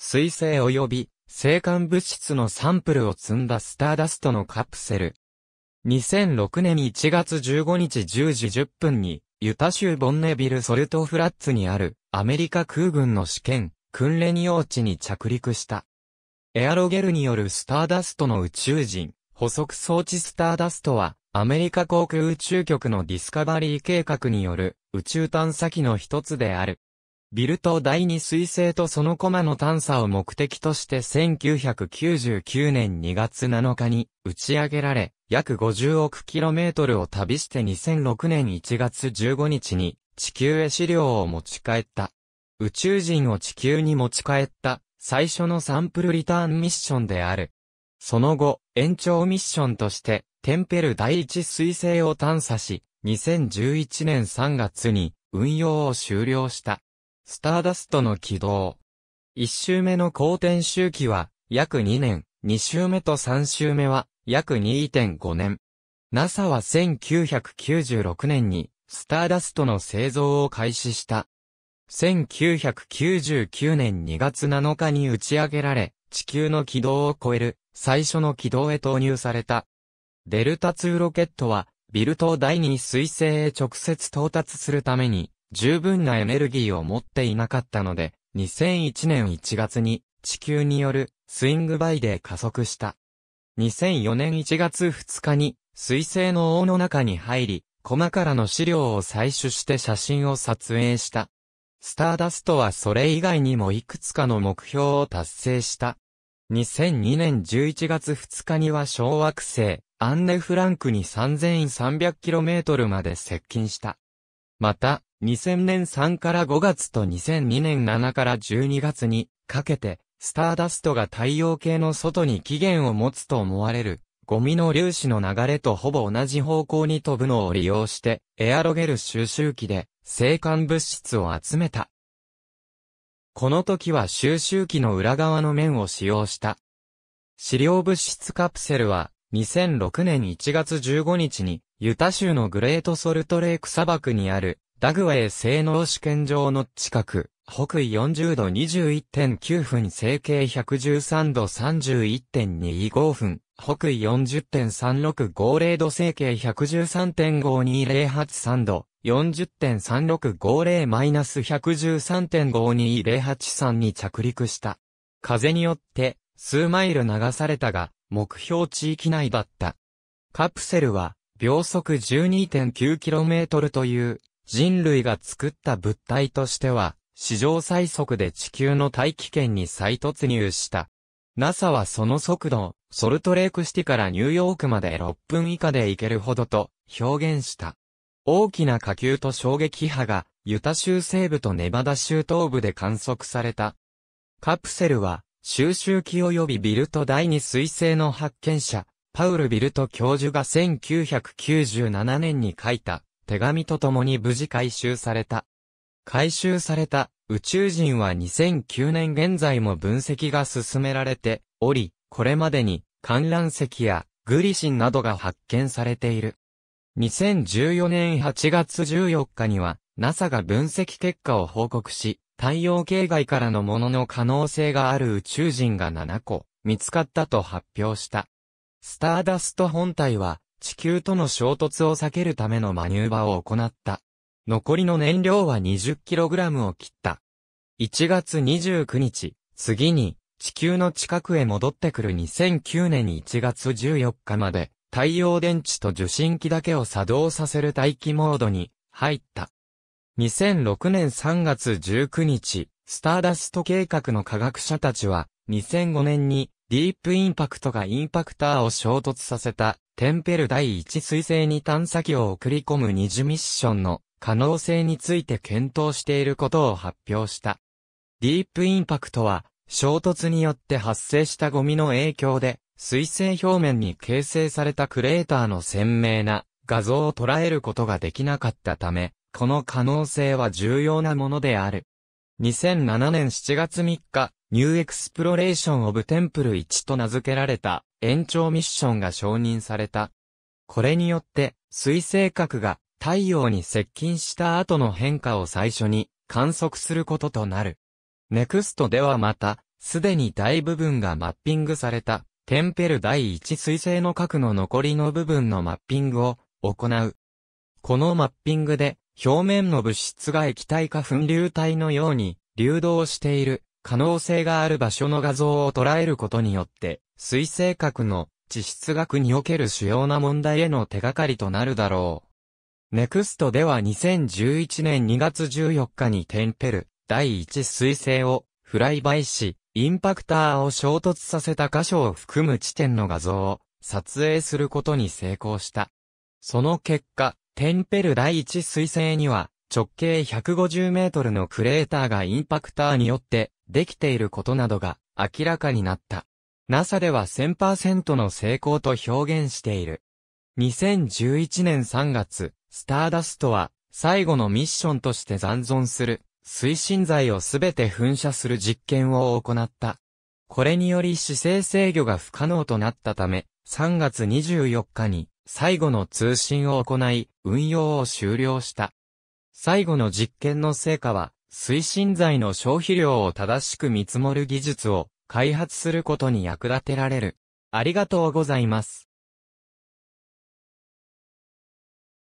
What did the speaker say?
水星及び星間物質のサンプルを積んだスターダストのカプセル。2006年1月15日10時10分に、ユタ州ボンネビルソルトフラッツにあるアメリカ空軍の試験、訓練用地に着陸した。エアロゲルによるスターダストの宇宙人、補足装置スターダストは、アメリカ航空宇宙局のディスカバリー計画による宇宙探査機の一つである。ビルト第二彗星とその駒の探査を目的として1999年2月7日に打ち上げられ、約50億キロメートルを旅して2006年1月15日に地球へ資料を持ち帰った。宇宙人を地球に持ち帰った最初のサンプルリターンミッションである。その後、延長ミッションとしてテンペル第一彗星を探査し、2011年3月に運用を終了した。スターダストの軌道。一周目の公転周期は約2年、二周目と三周目は約2.5年。NASA は1996年にスターダストの製造を開始した。1999年2月7日に打ち上げられ、地球の軌道を超える最初の軌道へ投入された。デルタ2ロケットは、ビルト第2彗星へ直接到達するために、十分なエネルギーを持っていなかったので、2001年1月に地球によるスイングバイで加速した。2004年1月2日に水星の王の中に入り、駒からの資料を採取して写真を撮影した。スターダストはそれ以外にもいくつかの目標を達成した。2002年11月2日には小惑星、アンネ・フランクに 3300km まで接近した。また、2000年3から5月と2002年7から12月にかけて、スターダストが太陽系の外に起源を持つと思われる、ゴミの粒子の流れとほぼ同じ方向に飛ぶのを利用して、エアロゲル収集機で、生還物質を集めた。この時は収集機の裏側の面を使用した。資料物質カプセルは、2006年1月15日に、ユタ州のグレートソルトレーク砂漠にあるダグウェイ性能試験場の近く、北緯40度21.9分、整形113度31.25分、北緯40.3650度整形113.52083度、40.3650-113.52083に着陸した。風によって、数マイル流されたが、目標地域内だった。カプセルは、秒速 12.9km という人類が作った物体としては、史上最速で地球の大気圏に再突入した。NASA はその速度を、ソルトレークシティからニューヨークまで6分以下で行けるほどと表現した。大きな火球と衝撃波が、ユタ州西部とネバダ州東部で観測された。カプセルは、収集機及びビルト第二彗星の発見者、パウル・ビルト教授が1997年に書いた、手紙とともに無事回収された。回収された宇宙人は2009年現在も分析が進められており、これまでに観覧席やグリシンなどが発見されている。2014年8月14日には NASA が分析結果を報告し、太陽系外からのものの可能性がある宇宙人が7個見つかったと発表した。スターダスト本体は地球との衝突を避けるためのマニューバを行った。残りの燃料は 20kg を切った。1月29日、次に、地球の近くへ戻ってくる2009年1月14日まで、太陽電池と受信機だけを作動させる待機モードに入った。2006年3月19日、スターダスト計画の科学者たちは、2005年にディープインパクトがインパクターを衝突させたテンペル第一彗星に探査機を送り込む二次ミッションの可能性について検討していることを発表した。ディープインパクトは、衝突によって発生したゴミの影響で、水星表面に形成されたクレーターの鮮明な画像を捉えることができなかったため、この可能性は重要なものである。2007年7月3日、ニューエクスプロレーションオブテンプル1と名付けられた延長ミッションが承認された。これによって、水星核が太陽に接近した後の変化を最初に観測することとなる。ネクストではまた、すでに大部分がマッピングされた、テンペル第1水星の核の残りの部分のマッピングを行う。このマッピングで、表面の物質が液体か粉流体のように流動している可能性がある場所の画像を捉えることによって、水性核の地質学における主要な問題への手がかりとなるだろう。ネクストでは2011年2月14日にテンペル第1水星をフライバイし、インパクターを衝突させた箇所を含む地点の画像を撮影することに成功した。その結果、テンペル第1水星には直径150メートルのクレーターがインパクターによってできていることなどが明らかになった。NASA では1000%の成功と表現している。2011年3月、スターダストは最後のミッションとして残存する推進剤をすべて噴射する実験を行った。これにより姿勢制御が不可能となったため、3月24日に最後の通信を行い、運用を終了した。最後の実験の成果は、推進剤の消費量を正しく見積もる技術を開発することに役立てられる。ありがとうございます。